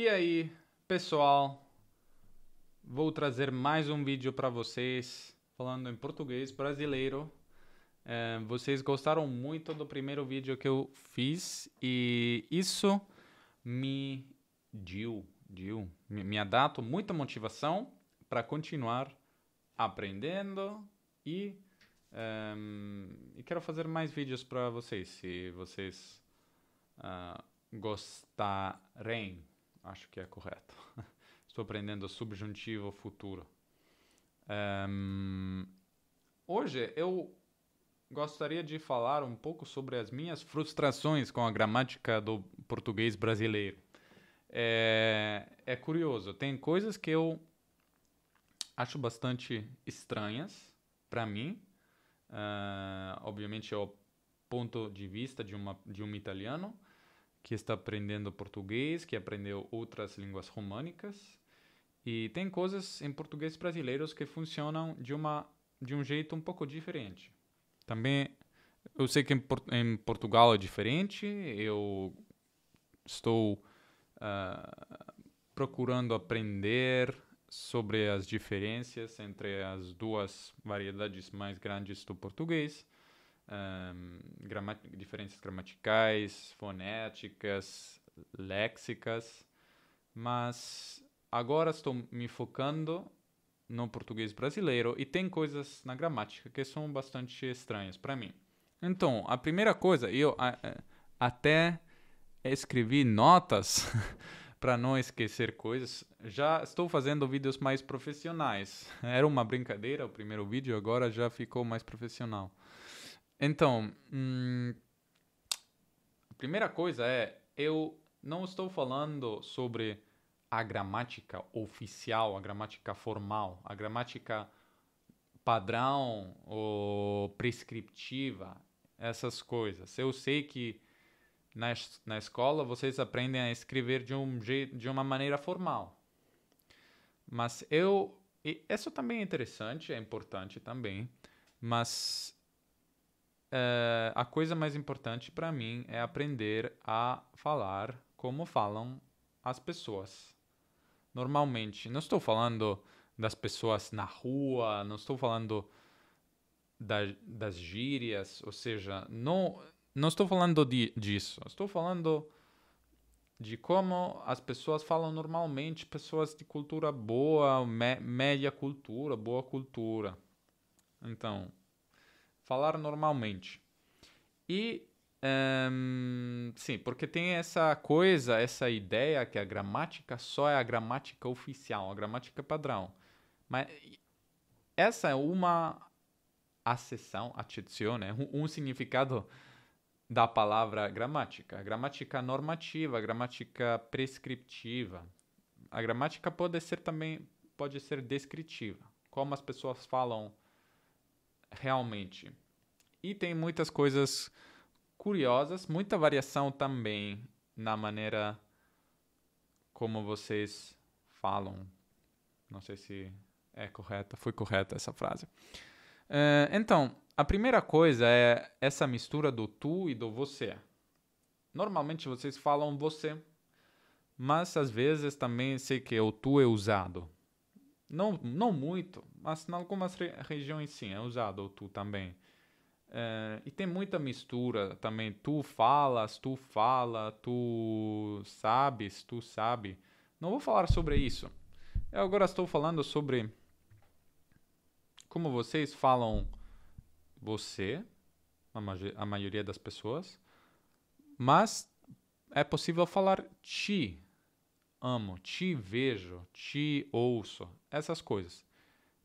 E aí, pessoal, vou trazer mais um vídeo para vocês falando em português brasileiro. É, vocês gostaram muito do primeiro vídeo que eu fiz e isso me deu, deu me, me dado muita motivação para continuar aprendendo e, é, e quero fazer mais vídeos para vocês, se vocês uh, gostarem acho que é correto. Estou aprendendo subjuntivo futuro. Um, hoje eu gostaria de falar um pouco sobre as minhas frustrações com a gramática do português brasileiro. É, é curioso, tem coisas que eu acho bastante estranhas para mim. Uh, obviamente, é o ponto de vista de, uma, de um italiano que está aprendendo português, que aprendeu outras línguas românicas. E tem coisas em português brasileiros que funcionam de, uma, de um jeito um pouco diferente. Também, eu sei que em, em Portugal é diferente, eu estou uh, procurando aprender sobre as diferenças entre as duas variedades mais grandes do português um, diferenças gramaticais, fonéticas, léxicas, mas agora estou me focando no português brasileiro e tem coisas na gramática que são bastante estranhas para mim. Então, a primeira coisa, eu a, a, até escrevi notas para não esquecer coisas. Já estou fazendo vídeos mais profissionais. Era uma brincadeira o primeiro vídeo, agora já ficou mais profissional. Então, hum, a primeira coisa é, eu não estou falando sobre a gramática oficial, a gramática formal, a gramática padrão ou prescriptiva, essas coisas. Eu sei que na, na escola vocês aprendem a escrever de um jeito, de uma maneira formal. Mas eu, isso também é interessante, é importante também, mas é, a coisa mais importante para mim é aprender a falar como falam as pessoas. Normalmente, não estou falando das pessoas na rua, não estou falando da, das gírias, ou seja, não, não estou falando de, disso. Estou falando de como as pessoas falam normalmente, pessoas de cultura boa, me, média cultura, boa cultura. Então, falar normalmente. E um, sim, porque tem essa coisa, essa ideia que a gramática só é a gramática oficial, a gramática padrão. Mas essa é uma acessão, accezione, né, um, um significado da palavra gramática. A gramática normativa, a gramática prescriptiva. A gramática pode ser também pode ser descritiva, como as pessoas falam realmente. E tem muitas coisas curiosas, muita variação também na maneira como vocês falam. Não sei se é correta, foi correta essa frase. Uh, então, a primeira coisa é essa mistura do tu e do você. Normalmente vocês falam você, mas às vezes também sei que o tu é usado. Não, não muito, mas em algumas re regiões sim, é usado o tu também. É, e tem muita mistura também. Tu falas, tu fala, tu sabes, tu sabe. Não vou falar sobre isso. Eu agora estou falando sobre como vocês falam você, a, ma a maioria das pessoas, mas é possível falar ti, amo, te vejo, te ouço, essas coisas.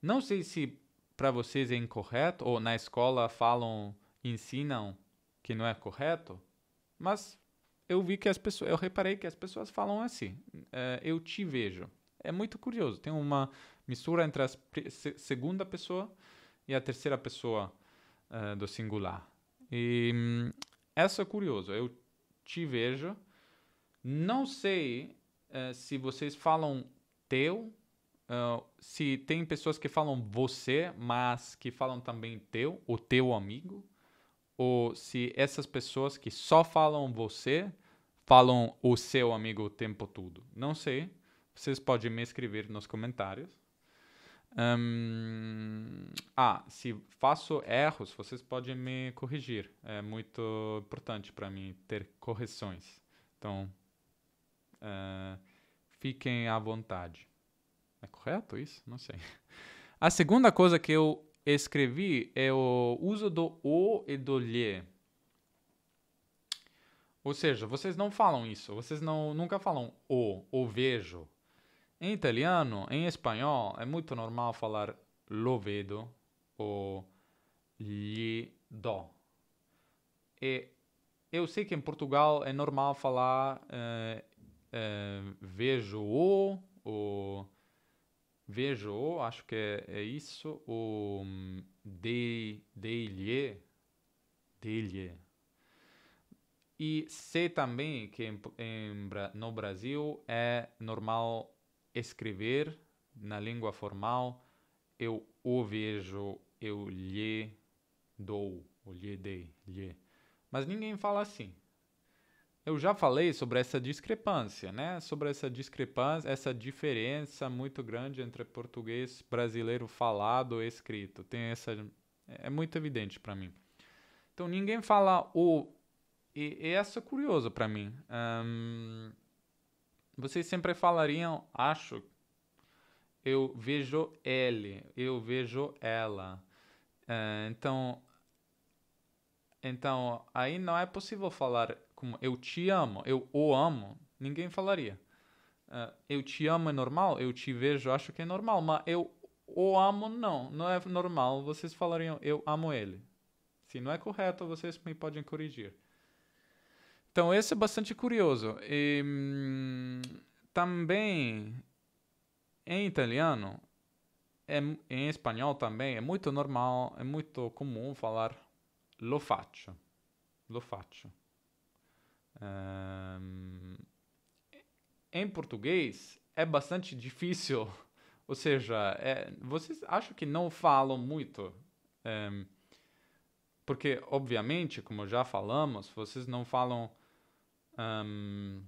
Não sei se para vocês é incorreto ou na escola falam, ensinam que não é correto, mas eu vi que as pessoas, eu reparei que as pessoas falam assim, é, eu te vejo. É muito curioso, tem uma mistura entre a segunda pessoa e a terceira pessoa uh, do singular. E essa é curioso, eu te vejo. Não sei uh, se vocês falam teu se tem pessoas que falam você, mas que falam também teu, o teu amigo, ou se essas pessoas que só falam você falam o seu amigo o tempo todo. Não sei. Vocês podem me escrever nos comentários. Um, ah, se faço erros, vocês podem me corrigir. É muito importante para mim ter correções. Então, uh, fiquem à vontade. É correto isso? Não sei. A segunda coisa que eu escrevi é o uso do o e do lhe. Ou seja, vocês não falam isso, vocês não, nunca falam o O vejo. Em italiano, em espanhol, é muito normal falar lo vedo ou lhe do. E eu sei que em Portugal é normal falar uh, uh, vejo o Vejo, acho que é, é isso, o hum, de, Deilier, E sei também que em, em, no Brasil é normal escrever na língua formal, eu o vejo, eu lhe dou, ou lhe dei, lhe. Mas ninguém fala assim. Eu já falei sobre essa discrepância, né? Sobre essa discrepância, essa diferença muito grande entre português brasileiro falado e escrito. Tem essa é muito evidente para mim. Então ninguém fala o e, e essa é curioso para mim. Um, vocês sempre falariam, acho. Eu vejo ele, eu vejo ela. Uh, então, então aí não é possível falar como eu te amo, eu o amo, ninguém falaria. Uh, eu te amo é normal, eu te vejo acho que é normal, mas eu o amo não, não é normal. Vocês falariam eu amo ele. Se não é correto, vocês me podem corrigir. Então, esse é bastante curioso. E, hum, também em italiano, é, em espanhol também, é muito normal, é muito comum falar lo faccio. Lo faccio. Um, em português é bastante difícil, ou seja, é, vocês acham que não falam muito, um, porque obviamente, como já falamos, vocês não falam um,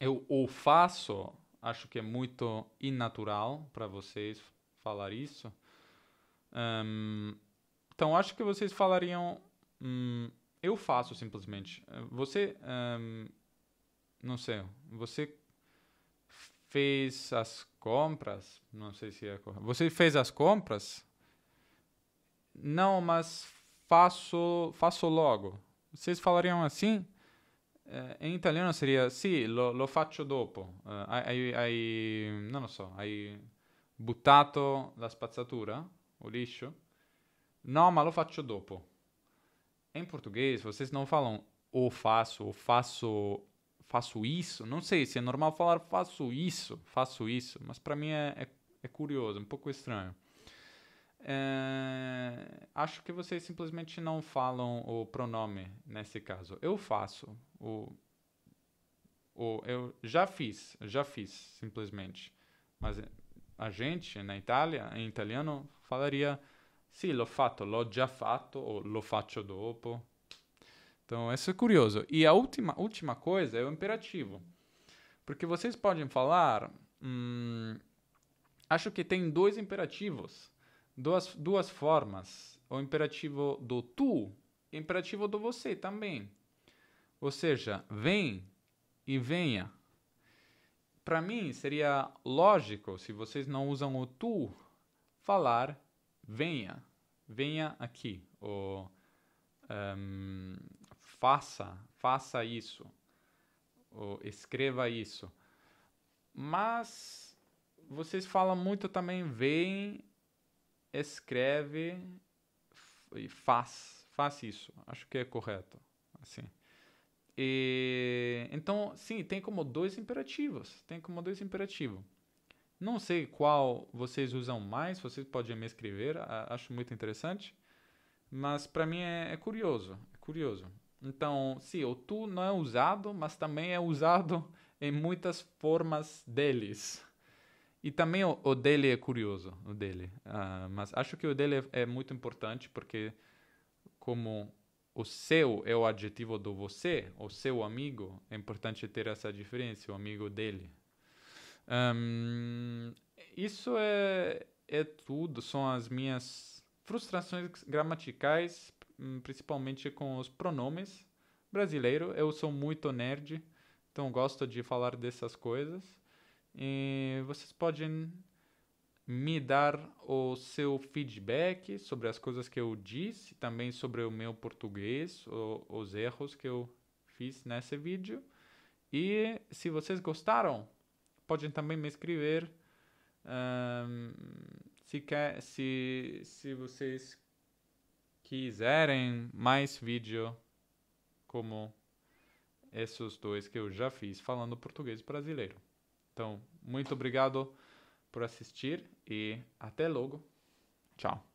eu ou faço, acho que é muito inatural para vocês falar isso. então acho que vocês falariam hum, eu faço simplesmente. Eh, você, não sei, você fez as compras, não sei se é correto. Você fez as compras? Não, mas faço, faço logo. Vocês falariam assim? Eh, em italiano seria sì, lo, lo faccio dopo. Eh, hai, hai, non lo so, hai buttato la spazzatura o liscio? No, ma lo faccio dopo em português vocês não falam ou faço, ou faço, faço isso. Não sei se é normal falar faço isso, faço isso, mas para mim é, é, é, curioso, um pouco estranho. É, acho que vocês simplesmente não falam o pronome nesse caso. Eu faço, ou, ou eu já fiz, já fiz, simplesmente. Mas a gente, na Itália, em italiano, falaria Sì, l'ho fatto, l'ho già fatto o lo faccio dopo. Então, isso é curioso. E a última, última coisa é o imperativo. Porque vocês podem falar. Hum, acho que tem dois imperativos, duas, duas formas. O imperativo do tu e o imperativo do você também. Ou seja, vem e venha. Para mim, seria lógico, se vocês não usam o tu, falar venha, venha aqui, ou um, ehm, faça, faça isso, ou escreva isso. Mas vocês falam muito também vem, escreve e faz, faz isso. Acho que é correto, assim. E, então, sim, tem como dois imperativos, tem como dois imperativos. Não sei qual vocês usam mais, vocês podem me escrever, acho muito interessante. Mas para mim é, é, curioso, é curioso. Então, sim, o tu não é usado, mas também é usado em muitas formas deles. E também o, o dele é curioso, o dele. Uh, mas acho que o dele é, é muito importante porque como o seu é o adjetivo do você, o seu amigo, é importante ter essa diferença, o amigo dele. Um, isso é, é tudo, são as minhas frustrações gramaticais, hum, principalmente com os pronomes brasileiro. Eu sou muito nerd, então gosto de falar dessas coisas. E vocês podem me dar o seu feedback sobre as coisas que eu disse, também sobre o meu português, o, os erros que eu fiz nesse vídeo. E se vocês gostaram, podem também me escrever um, se, quer, se, se vocês quiserem mais vídeo como esses dois que eu já fiz falando português brasileiro. Então, muito obrigado por assistir e até logo. Tchau.